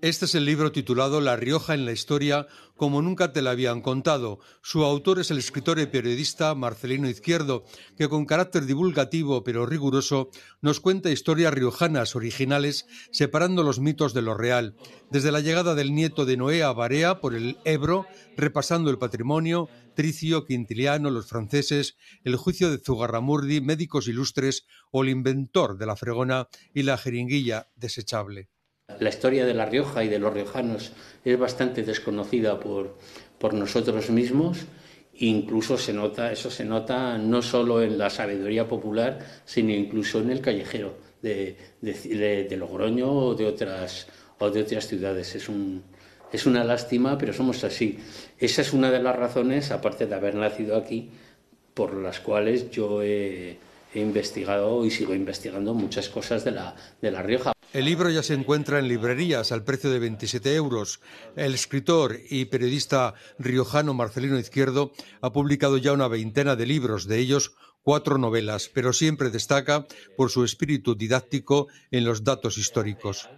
Este es el libro titulado La Rioja en la historia, como nunca te la habían contado. Su autor es el escritor y periodista Marcelino Izquierdo, que con carácter divulgativo pero riguroso nos cuenta historias riojanas originales, separando los mitos de lo real. Desde la llegada del nieto de Noé a Barea por el Ebro, repasando el patrimonio, Tricio, Quintiliano, los franceses, el juicio de Zugarramurdi, médicos ilustres o el inventor de la fregona y la jeringuilla desechable. La historia de La Rioja y de los riojanos es bastante desconocida por, por nosotros mismos. Incluso se nota, eso se nota no solo en la sabiduría popular, sino incluso en el callejero de, de, Logroño o de otras, o de otras ciudades. Es un, es una lástima, pero somos así. Esa es una de las razones, aparte de haber nacido aquí, por las cuales yo he, he investigado y sigo investigando muchas cosas de la, de la Rioja. El libro ya se encuentra en librerías al precio de 27 euros. El escritor y periodista riojano Marcelino Izquierdo ha publicado ya una veintena de libros, de ellos cuatro novelas, pero siempre destaca por su espíritu didáctico en los datos históricos.